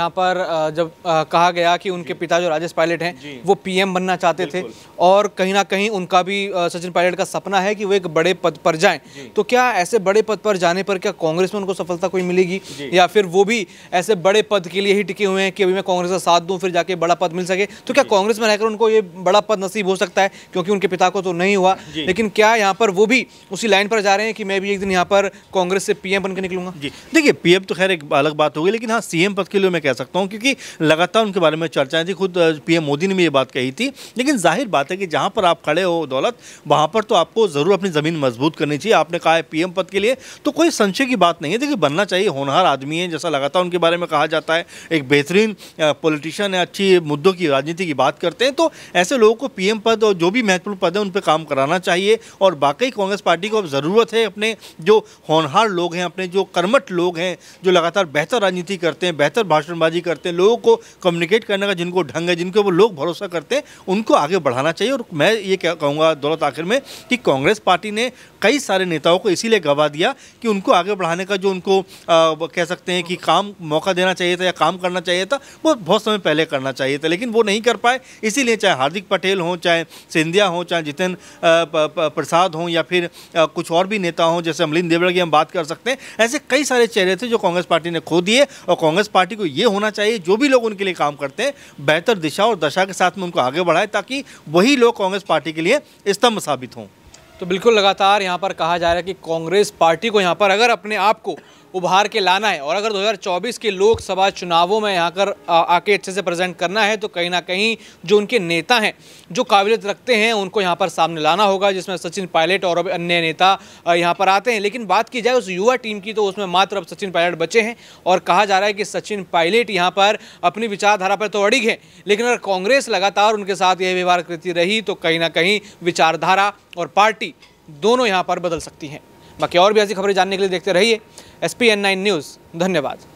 जहाँ पर जब कहा गया कि उनके पिता जो राजेश पायलट हैं वो पीएम बनना चाहते थे और कहीं ना कहीं उनका भी सचिन पायलट का सपना है कि वो एक बड़े पद पर जाएं तो क्या ऐसे बड़े पद पर जाने पर क्या कांग्रेस में उनको सफलता कोई मिलेगी या फिर वो भी ऐसे बड़े पद के लिए ही टिके हुए हैं कि अभी मैं कांग्रेस का साथ दूँ फिर जाके बड़ा पद मिल सके तो क्या कांग्रेस में रहकर उनको ये बड़ा पद नसीब हो सकता है क्योंकि उनके पिता को तो नहीं हुआ लेकिन क्या यहाँ पर वो भी उसी लाइन पर जा रहे हैं कि मैं भी एक दिन यहाँ पर कांग्रेस से पीएम बनकर निकलूंगा जी देखिए पीएम तो खैर एक अलग बात होगी लेकिन हाँ सीएम पद के लिए मैं कह सकता हूँ क्योंकि लगातार उनके बारे में चर्चाएं थी खुद पीएम मोदी ने भी ये बात कही थी लेकिन जाहिर बात है कि जहाँ पर आप खड़े हो दौलत वहाँ पर तो आपको ज़रूर अपनी ज़मीन मजबूत करनी चाहिए आपने कहा है पीएम पद के लिए तो कोई संशय की बात नहीं है देखिए बनना चाहिए होनहार आदमी है जैसा लगातार उनके बारे में कहा जाता है एक बेहतरीन पॉलिटिशियन है अच्छी मुद्दों की राजनीति की बात करते हैं तो ऐसे लोगों को पीएम पद और जो भी महत्वपूर्ण पद है उन पर काम कराना चाहिए और बाकी कांग्रेस पार्टी को अब ज़रूरत है अपने जो होनहार लोग हैं अपने जो कर्मठ लोग हैं जो लगातार बेहतर राजनीति करते हैं बेहतर भाषण बयानबाजी करते हैं लोगों को कम्युनिकेट करने का जिनको ढंग है जिनके ऊपर लोग भरोसा करते हैं उनको आगे बढ़ाना चाहिए और मैं ये क्या कहूँगा दौलत आखिर में कि कांग्रेस पार्टी ने कई सारे नेताओं को इसीलिए गवा दिया कि उनको आगे बढ़ाने का जो उनको आ, कह सकते हैं कि काम मौका देना चाहिए था या काम करना चाहिए था वो बहुत समय पहले करना चाहिए था लेकिन वो नहीं कर पाए इसीलिए चाहे हार्दिक पटेल हों चाहे सिंधिया हों चाहे जितेन प्रसाद हों या फिर आ, कुछ और भी नेता हों जैसे अमलिन देवड़ की हम बात कर सकते हैं ऐसे कई सारे चेहरे थे जो कांग्रेस पार्टी ने खो दिए और कांग्रेस पार्टी को ये होना चाहिए जो भी लोग उनके लिए काम करते हैं बेहतर दिशा और दशा के साथ में उनको आगे बढ़ाए ताकि वही लोग कांग्रेस पार्टी के लिए स्तंभ साबित हों तो बिल्कुल लगातार यहाँ पर कहा जा रहा है कि कांग्रेस पार्टी को यहाँ पर अगर अपने आप को उभार के लाना है और अगर 2024 के लोकसभा चुनावों में यहाँ कर आके अच्छे से प्रेजेंट करना है तो कहीं ना कहीं जो उनके नेता हैं जो काबिलियत रखते हैं उनको यहाँ पर सामने लाना होगा जिसमें सचिन पायलट और अन्य नेता यहाँ पर आते हैं लेकिन बात की जाए उस युवा टीम की तो उसमें मात्र अब सचिन पायलट बचे हैं और कहा जा रहा है कि सचिन पायलट यहाँ पर अपनी विचारधारा पर तो अड़िग हैं लेकिन अगर कांग्रेस लगातार उनके साथ यह व्यवहार करती रही तो कहीं ना कहीं विचारधारा और पार्टी दोनों यहाँ पर बदल सकती हैं बाकी और भी ऐसी खबरें जानने के लिए देखते रहिए S P N nine news धन्यवाद